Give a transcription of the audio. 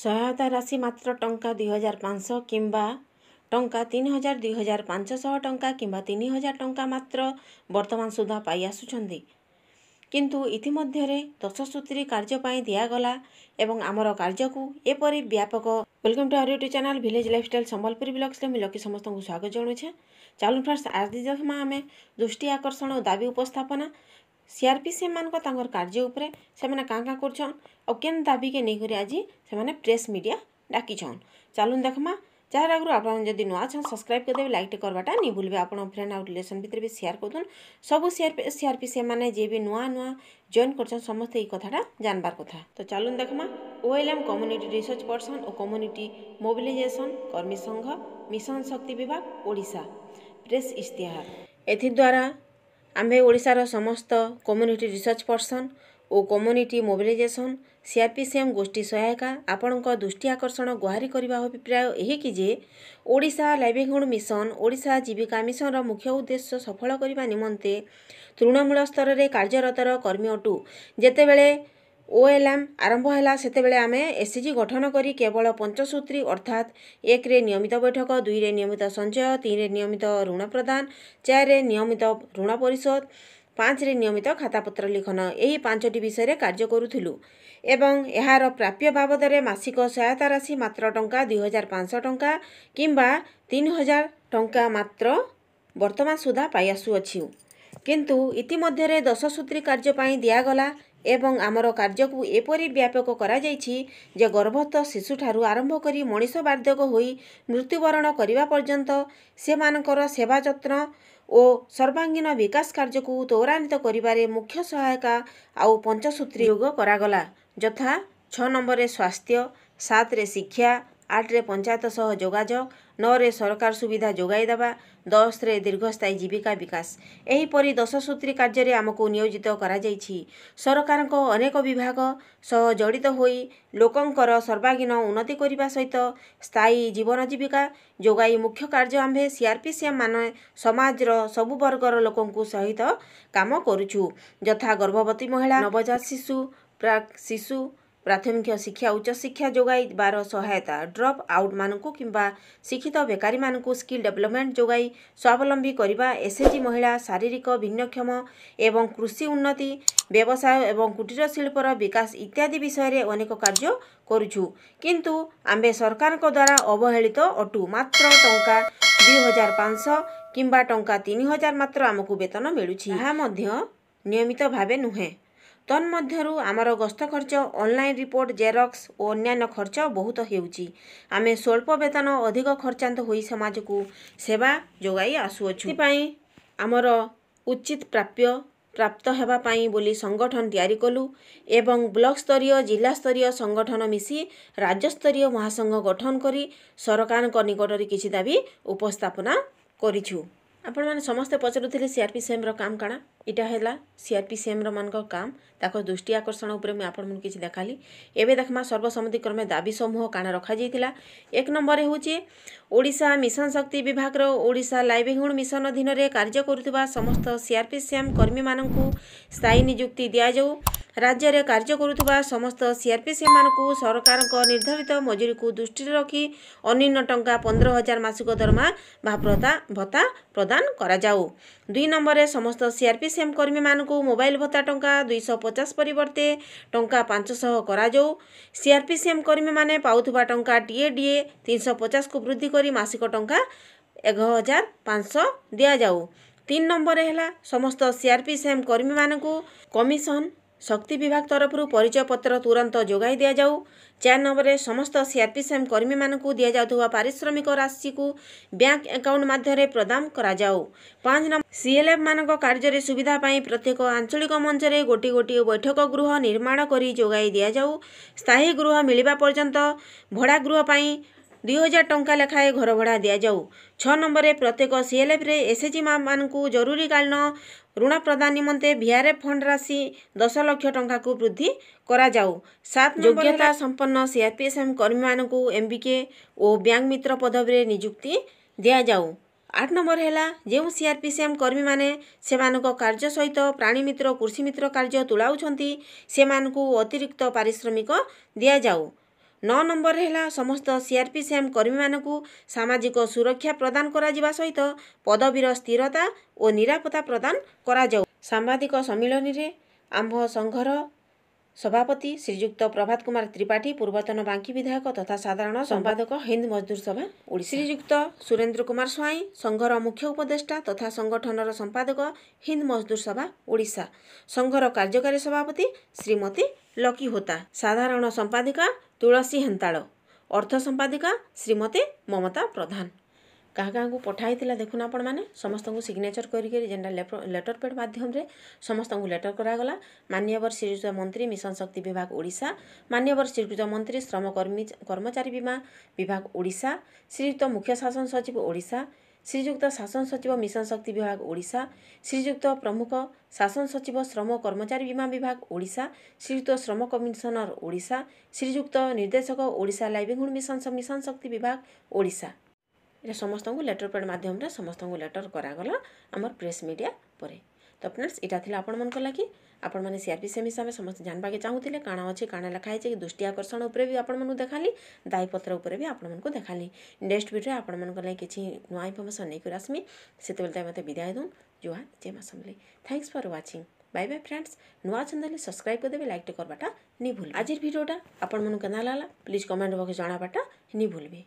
ସହାୟତା ରାଶି ମାତ୍ର ଟଙ୍କା ଦୁଇ ହଜାର ପାଞ୍ଚଶହ କିମ୍ବା ଟଙ୍କା ତିନି ହଜାର ଦୁଇ ହଜାର ପାଞ୍ଚଶହ ଟଙ୍କା କିମ୍ବା ତିନି ହଜାର ଟଙ୍କା ମାତ୍ର ବର୍ତ୍ତମାନ ସୁଦ୍ଧା ପାଇ ଆସୁଛନ୍ତି କିନ୍ତୁ ଇତିମଧ୍ୟରେ ଦଶସୂତ୍ରୀ କାର୍ଯ୍ୟ ପାଇଁ ଦିଆଗଲା ଏବଂ ଆମର କାର୍ଯ୍ୟକୁ ଏପରି ବ୍ୟାପକ welcome to our channel village lifestyle Sambalpuri ବ୍ଲଗ୍ସରେ ମୁଁ ଲକି ସମସ୍ତଙ୍କୁ ସ୍ୱାଗତ ଜଣାଉଛେ ଚାଲୁନ୍ ଫ୍ରେଣ୍ଡସ୍ ଆଜି ଯଥା ଆମେ ଦୃଷ୍ଟି ଆକର୍ଷଣ ଓ ଦାବି ଉପସ୍ଥାପନା ସିଆର୍ପି ସେମାନଙ୍କ ତାଙ୍କର କାର୍ଯ୍ୟ ଉପରେ ସେମାନେ କାଁ କାଁ କରୁଛନ୍ ଆଉ କେନ୍ ଦାବିକେ ନେଇକରି ଆଜି ସେମାନେ ପ୍ରେସ୍ ମିଡ଼ିଆ ଡାକିଛନ୍ ଚାଲୁନ୍ ଦେଖ୍ମା ଯାହାର ଆଗରୁ ଆପଣ ଯଦି ନୂଆ ଅଛନ୍ ସବସ୍କ୍ରାଇବ୍ କରିଦେବେ ଲାଇକ୍ଟେ କର୍ବାଟା ନି ଭୁଲ୍ବେ ଆପଣ ଫ୍ରେଣ୍ଡ ଆଉ ରିଲେସନ୍ ଭିତରେ ବି ସେୟାର୍ କରୁଛନ୍ ସବୁ ସିଆର୍ ସିଆର୍ପି ସେମାନେ ଯିଏ ବି ନୂଆ ନୂଆ ଜଏନ୍ କରୁଛନ୍ ସମସ୍ତେ ଏଇ କଥାଟା ଜାନବାର କଥା ତ ଚାଲୁନ୍ ଦେଖ୍ମା ଓଏଲ୍ଏମ୍ କମ୍ୟୁନିଟି ରିସର୍ଚ୍ଚ ପର୍ସନ୍ ଓ କମ୍ୟୁନିଟି ମୋବିଲାଇଜେସନ୍ କର୍ମୀ ସଂଘ ମିଶନ ଶକ୍ତି ବିଭାଗ ଓଡ଼ିଶା ପ୍ରେସ୍ ଇସ୍ତିହାର ଏଥିଦ୍ୱାରା ଆମ୍ଭେ ଓଡ଼ିଶାର ସମସ୍ତ କମ୍ୟୁନିଟି ରିସର୍ଚ୍ଚ ପର୍ସନ୍ ଓ କମ୍ୟୁନିଟି ମୋବିଲାଇଜେସନ୍ ସିଆର୍ପିସିଏମ୍ ଗୋଷ୍ଠୀ ସହାୟିକା ଆପଣଙ୍କ ଦୃଷ୍ଟି ଆକର୍ଷଣ ଗୁହାରି କରିବା ଅଭିପ୍ରାୟ ଏହିକି ଯେ ଓଡ଼ିଶା ଲାଇଭିଂହୁଡ଼ ମିଶନ ଓଡ଼ିଶା ଜୀବିକା ମିଶନର ମୁଖ୍ୟ ଉଦ୍ଦେଶ୍ୟ ସଫଳ କରିବା ନିମନ୍ତେ ତୃଣମୂଳ ସ୍ତରରେ କାର୍ଯ୍ୟରତର କର୍ମୀ ଅଟୁ ଯେତେବେଳେ ଓଏଲ୍ଏମ୍ ଆରମ୍ଭ ହେଲା ସେତେବେଳେ ଆମେ ଏସ୍ସିଜି ଗଠନ କରି କେବଳ ପଞ୍ଚସୂତ୍ରୀ ଅର୍ଥାତ୍ ଏକରେ ନିୟମିତ ବୈଠକ ଦୁଇରେ ନିୟମିତ ସଞ୍ଚୟ ତିନିରେ ନିୟମିତ ଋଣ ପ୍ରଦାନ ଚାରିରେ ନିୟମିତ ଋଣ ପରିଶୋଧ ପାଞ୍ଚରେ ନିୟମିତ ଖାତାପତ୍ର ଲିଖନ ଏହି ପାଞ୍ଚଟି ବିଷୟରେ କାର୍ଯ୍ୟ କରୁଥିଲୁ ଏବଂ ଏହାର ପ୍ରାପ୍ୟ ବାବଦରେ ମାସିକ ସହାୟତା ରାଶି ମାତ୍ର ଟଙ୍କା ଦୁଇ ହଜାର ପାଞ୍ଚଶହ ଟଙ୍କା କିମ୍ବା ତିନି ହଜାର ଟଙ୍କା ମାତ୍ର ବର୍ତ୍ତମାନ ସୁଦ୍ଧା ପାଇଆସୁଅଛୁ କିନ୍ତୁ ଇତିମଧ୍ୟରେ ଦଶ ସୂତ୍ରୀ କାର୍ଯ୍ୟ ପାଇଁ ଦିଆଗଲା ଏବଂ ଆମର କାର୍ଯ୍ୟକୁ ଏପରି ବ୍ୟାପକ କରାଯାଇଛି ଯେ ଗର୍ଭସ୍ଥ ଶିଶୁଠାରୁ ଆରମ୍ଭ କରି ମଣିଷ ବାର୍ଦ୍ଧକ ହୋଇ ମୃତ୍ୟୁବରଣ କରିବା ପର୍ଯ୍ୟନ୍ତ ସେମାନଙ୍କର ସେବା ଯତ୍ନ ଓ ସର୍ବାଙ୍ଗୀନ ବିକାଶ କାର୍ଯ୍ୟକୁ ତ୍ୱରାନ୍ୱିତ କରିବାରେ ମୁଖ୍ୟ ସହାୟିକା ଆଉ ପଞ୍ଚସୂତ୍ରୀ ଯୋଗ କରାଗଲା ଯଥା ଛଅ ନମ୍ବରରେ ସ୍ୱାସ୍ଥ୍ୟ ସାତରେ ଶିକ୍ଷା ଆଠରେ ପଞ୍ଚାୟତ ସହ ଯୋଗାଯୋଗ ନଅରେ ସରକାର ସୁବିଧା ଯୋଗାଇ ଦେବା ଦଶରେ ଦୀର୍ଘସ୍ଥାୟୀ ଜୀବିକା ବିକାଶ ଏହିପରି ଦଶ ସୂତ୍ରୀ କାର୍ଯ୍ୟରେ ଆମକୁ ନିୟୋଜିତ କରାଯାଇଛି ସରକାରଙ୍କ ଅନେକ ବିଭାଗ ସହ ଜଡ଼ିତ ହୋଇ ଲୋକଙ୍କର ସର୍ବାଙ୍ଗୀନ ଉନ୍ନତି କରିବା ସହିତ ସ୍ଥାୟୀ ଜୀବନ ଜୀବିକା ଯୋଗାଇ ମୁଖ୍ୟ କାର୍ଯ୍ୟ ଆମ୍ଭେ ସିଆର୍ପିସିଏମ୍ ମାନ ସମାଜର ସବୁ ବର୍ଗର ଲୋକଙ୍କୁ ସହିତ କାମ କରୁଛୁ ଯଥା ଗର୍ଭବତୀ ମହିଳା ନବଜାତ ଶିଶୁ ପ୍ରାକ୍ ଶିଶୁ ପ୍ରାଥମିକ ଶିକ୍ଷା ଉଚ୍ଚଶିକ୍ଷା ଯୋଗାଇବାର ସହାୟତା ଡ୍ରପ୍ ଆଉଟ୍ମାନଙ୍କୁ କିମ୍ବା ଶିକ୍ଷିତ ବେକାରୀମାନଙ୍କୁ ସ୍କିଲ୍ ଡେଭଲପମେଣ୍ଟ ଯୋଗାଇ ସ୍ୱାବଲମ୍ବୀ କରିବା ଏସ୍ଏଚ୍ଜି ମହିଳା ଶାରୀରିକ ଭିନ୍ନକ୍ଷମ ଏବଂ କୃଷି ଉନ୍ନତି ବ୍ୟବସାୟ ଏବଂ କୁଟୀର ଶିଳ୍ପର ବିକାଶ ଇତ୍ୟାଦି ବିଷୟରେ ଅନେକ କାର୍ଯ୍ୟ କରୁଛୁ କିନ୍ତୁ ଆମ୍ଭେ ସରକାରଙ୍କ ଦ୍ୱାରା ଅବହେଳିତ ଅଟୁ ମାତ୍ର ଟଙ୍କା ଦୁଇ ହଜାର ପାଞ୍ଚଶହ କିମ୍ବା ଟଙ୍କା ତିନି ହଜାର ମାତ୍ର ଆମକୁ ବେତନ ମିଳୁଛି ଏହା ମଧ୍ୟ ନିୟମିତ ଭାବେ ନୁହେଁ ତନ୍ମଧ୍ୟରୁ ଆମର ଗସ୍ତ ଖର୍ଚ୍ଚ ଅନଲାଇନ୍ ରିପୋର୍ଟ ଜେରକ୍ସ ଓ ଅନ୍ୟାନ୍ୟ ଖର୍ଚ୍ଚ ବହୁତ ହେଉଛି ଆମେ ସ୍ୱଳ୍ପ ବେତନ ଅଧିକ ଖର୍ଚ୍ଚାନ୍ତ ହୋଇ ସମାଜକୁ ସେବା ଯୋଗାଇ ଆସୁଅଛୁ ସେଥିପାଇଁ ଆମର ଉଚିତ ପ୍ରାପ୍ୟ ପ୍ରାପ୍ତ ହେବା ପାଇଁ ବୋଲି ସଂଗଠନ ତିଆରି କଲୁ ଏବଂ ବ୍ଲକସ୍ତରୀୟ ଜିଲ୍ଲାସ୍ତରୀୟ ସଂଗଠନ ମିଶି ରାଜ୍ୟସ୍ତରୀୟ ମହାସଂଘ ଗଠନ କରି ସରକାରଙ୍କ ନିକଟରେ କିଛି ଦାବି ଉପସ୍ଥାପନା କରିଛୁ ଆପଣମାନେ ସମସ୍ତେ ପଚାରୁଥିଲେ ସିଆର୍ପିସିଏମ୍ର କାମ କାଣା ଏଇଟା ହେଲା ସିଆର୍ପିସିଏମ୍ର ମାନଙ୍କ କାମ ତାଙ୍କ ଦୃଷ୍ଟି ଆକର୍ଷଣ ଉପରେ ମୁଁ ଆପଣମାନଙ୍କୁ କିଛି ଦେଖାଲି ଏବେ ଦେଖମା ସର୍ବସମ୍ମତିକ୍ରମେ ଦାବି ସମୂହ କାଣା ରଖାଯାଇଥିଲା ଏକ ନମ୍ବରରେ ହେଉଛି ଓଡ଼ିଶା ମିଶନ ଶକ୍ତି ବିଭାଗର ଓଡ଼ିଶା ଲାଇଭଲିହୁଡ଼ ମିଶନ ଅଧୀନରେ କାର୍ଯ୍ୟ କରୁଥିବା ସମସ୍ତ ସିଆର୍ପିସିଏମ୍ କର୍ମୀମାନଙ୍କୁ ସ୍ଥାୟୀ ନିଯୁକ୍ତି ଦିଆଯାଉ ରାଜ୍ୟରେ କାର୍ଯ୍ୟ କରୁଥିବା ସମସ୍ତ ସିଆର୍ପିସିମାନଙ୍କୁ ସରକାରଙ୍କ ନିର୍ଦ୍ଧାରିତ ମଜୁରୀକୁ ଦୃଷ୍ଟିରେ ରଖି ଅନ୍ୟ ଟଙ୍କା ପନ୍ଦର ହଜାର ମାସିକ ଦରମା ଭାବ୍ରତା ଭତ୍ତା ପ୍ରଦାନ କରାଯାଉ ଦୁଇ ନମ୍ବରରେ ସମସ୍ତ ସିଆର୍ପିସିଏମ୍ କର୍ମୀମାନଙ୍କୁ ମୋବାଇଲ୍ ଭତ୍ତା ଟଙ୍କା ଦୁଇଶହ ପଚାଶ ପରିବର୍ତ୍ତେ ଟଙ୍କା ପାଞ୍ଚଶହ କରାଯାଉ ସିଆର୍ପିସିଏମ୍ କର୍ମୀମାନେ ପାଉଥିବା ଟଙ୍କା ଟିଏ ଡିଏ ତିନିଶହ ପଚାଶକୁ ବୃଦ୍ଧି କରି ମାସିକ ଟଙ୍କା ଏଘାର ହଜାର ପାଞ୍ଚଶହ ଦିଆଯାଉ ତିନି ନମ୍ବରରେ ହେଲା ସମସ୍ତ ସିଆର୍ପିସିଏମ୍ କର୍ମୀମାନଙ୍କୁ କମିଶନ୍ ଶକ୍ତି ବିଭାଗ ତରଫରୁ ପରିଚୟ ପତ୍ର ତୁରନ୍ତ ଯୋଗାଇ ଦିଆଯାଉ ଚାରି ନମ୍ବରରେ ସମସ୍ତ ସିଆର୍ପିସିଏମ୍ କର୍ମୀମାନଙ୍କୁ ଦିଆଯାଉଥିବା ପାରିଶ୍ରମିକ ରାଶିକୁ ବ୍ୟାଙ୍କ ଆକାଉଣ୍ଟ ମାଧ୍ୟମରେ ପ୍ରଦାନ କରାଯାଉ ପାଞ୍ଚ ନମ୍ବର ସିଏଲ୍ଏଫ୍ମାନଙ୍କ କାର୍ଯ୍ୟରେ ସୁବିଧା ପାଇଁ ପ୍ରତ୍ୟେକ ଆଞ୍ଚଳିକ ମଞ୍ଚରେ ଗୋଟିଏ ଗୋଟିଏ ବୈଠକ ଗୃହ ନିର୍ମାଣ କରି ଯୋଗାଇ ଦିଆଯାଉ ସ୍ଥାୟୀ ଗୃହ ମିଳିବା ପର୍ଯ୍ୟନ୍ତ ଭଡ଼ା ଗୃହ ପାଇଁ ଦୁଇ ହଜାର ଟଙ୍କା ଲେଖାଏଁ ଘର ଭଡ଼ା ଦିଆଯାଉ ଛଅ ନମ୍ବରରେ ପ୍ରତ୍ୟେକ ସିଏଲ୍ଏଫ୍ରେ ଏସ୍ଏଚ୍ଜି ମାମାନଙ୍କୁ ଜରୁରୀକାଳୀନ ଋଣ ପ୍ରଦାନ ନିମନ୍ତେ ଭିଆର୍ଏଫ୍ ଫଣ୍ଡ ରାଶି ଦଶ ଲକ୍ଷ ଟଙ୍କାକୁ ବୃଦ୍ଧି କରାଯାଉ ସାତ ଯୋଗ୍ୟତା ସମ୍ପନ୍ନ ସିଆର୍ପିଏସ୍ଏମ୍ କର୍ମୀମାନଙ୍କୁ ଏମ୍ ବି କେ ଓ ବ୍ୟାଙ୍କ ମିତ୍ର ପଦବୀରେ ନିଯୁକ୍ତି ଦିଆଯାଉ ଆଠ ନମ୍ବର ହେଲା ଯେଉଁ ସିଆର୍ପିସିଏମ୍ କର୍ମୀମାନେ ସେମାନଙ୍କ କାର୍ଯ୍ୟ ସହିତ ପ୍ରାଣୀମିତ୍ର କୃଷିମିତ୍ର କାର୍ଯ୍ୟ ତୁଳାଉଛନ୍ତି ସେମାନଙ୍କୁ ଅତିରିକ୍ତ ପାରିଶ୍ରମିକ ଦିଆଯାଉ ନଅ ନମ୍ବର ହେଲା ସମସ୍ତ ସିଆର୍ପି ସିଏମ୍ କର୍ମୀମାନଙ୍କୁ ସାମାଜିକ ସୁରକ୍ଷା ପ୍ରଦାନ କରାଯିବା ସହିତ ପଦବୀର ସ୍ଥିରତା ଓ ନିରାପତ୍ତା ପ୍ରଦାନ କରାଯାଉ ସାମ୍ବାଦିକ ସମ୍ମିଳନୀରେ ଆମ୍ଭ ସଂଘର ସଭାପତି ଶ୍ରୀଯୁକ୍ତ ପ୍ରଭାତ କୁମାର ତ୍ରିପାଠୀ ପୂର୍ବତନ ବାଙ୍କି ବିଧାୟକ ତଥା ସାଧାରଣ ସମ୍ପାଦକ ହିନ୍ଦ ମଜଦୁର ସଭା ଓଡ଼ିଶା ଶ୍ରୀଯୁକ୍ତ ସୁରେନ୍ଦ୍ର କୁମାର ସ୍ୱାଇଁ ସଂଘର ମୁଖ୍ୟ ଉପଦେଷ୍ଟା ତଥା ସଂଗଠନର ସମ୍ପାଦକ ହିନ୍ଦ ମଜଦୁର ସଭା ଓଡ଼ିଶା ସଂଘର କାର୍ଯ୍ୟକାରୀ ସଭାପତି ଶ୍ରୀମତୀ होता साधारण सम्पादिका तुलसी हेन्ताल अर्थ सम्पादिक श्रीमती ममता प्रधान गाह्रो कहाँको पठाहेला देखुन आउने समस्तु सिग्नेचर गरिटर माध्यम माध्यमे समस्तु लेटर गरागला मान्यवर श्री मंत्री मिशन शक्ति विभाग ओडा मान्यवर श्रीकृत मंत्री श्रमी कर्मचारी बीमा विभाग ओडा श्री मुख्य शासन सचिव ओडा ଶ୍ରୀଯୁକ୍ତ ଶାସନ ସଚିବ ମିଶନ ଶକ୍ତି ବିଭାଗ ଓଡ଼ିଶା ଶ୍ରୀଯୁକ୍ତ ପ୍ରମୁଖ ଶାସନ ସଚିବ ଶ୍ରମ କର୍ମଚାରୀ ବୀମା ବିଭାଗ ଓଡ଼ିଶା ଶ୍ରୀଯୁକ୍ତ ଶ୍ରମ କମିଶନର ଓଡ଼ିଶା ଶ୍ରୀଯୁକ୍ତ ନିର୍ଦ୍ଦେଶକ Odisha livelihood mission mission Shakti ବିଭାଗ ଓଡ଼ିଶା ଏଇଟା ସମସ୍ତଙ୍କୁ ଲେଟର ପେଡ଼ ମାଧ୍ୟମରେ ସମସ୍ତଙ୍କୁ ଲେଟର କରାଗଲା ଆମର ପ୍ରେସ୍ ମିଡ଼ିଆ ପରେ ᱛᱚ ᱯᱨᱮᱱᱥ ᱤᱴᱟ ᱛᱤᱞᱟ ᱟᱯᱚᱱ ᱢᱚᱱᱠᱚ ᱞᱟᱠᱤ ᱟᱯᱚᱱ ᱢᱟᱱᱮ ᱥᱟᱨᱵᱤᱥ ᱥᱮᱢ ᱤᱥᱟᱢᱮ ᱥᱚᱢᱚᱥᱛ ᱡᱟᱱᱵᱟᱜᱮ ᱪᱟᱦᱩᱛᱤᱞᱮ ᱠᱟᱱᱟ ᱟᱪᱷᱮ ᱠᱟᱱᱟ ᱞᱟᱠᱷᱟᱭᱮ ᱠᱤ ᱫᱩᱥᱴᱤ ᱟಕರ್ಷᱚᱱ ᱩᱯᱨᱮ ᱵᱤ ᱟᱯᱚᱱ ᱢᱚᱱᱠᱚ ᱫᱮᱠᱷᱟᱞᱤ ᱫᱟᱭ ᱯᱚᱛᱨ ᱩᱯᱨᱮ ᱵᱤ ᱟᱯᱚᱱ ᱢᱚᱱᱠᱚ ᱫᱮᱠᱷᱟᱞᱤ ᱤᱱᱮᱥᱴ ᱵᱤᱰᱤᱭᱚ ᱟᱯᱚᱱ ᱢᱚᱱᱠᱚ ᱞᱟᱭ ᱠᱤᱪᱷᱤ ᱱᱚᱣᱟ ᱤᱱᱯᱷᱚᱨᱢᱮᱥᱚᱱ ᱱᱤᱠᱚ ᱨᱟᱥᱢᱤ ᱥᱮᱛᱚ ᱵ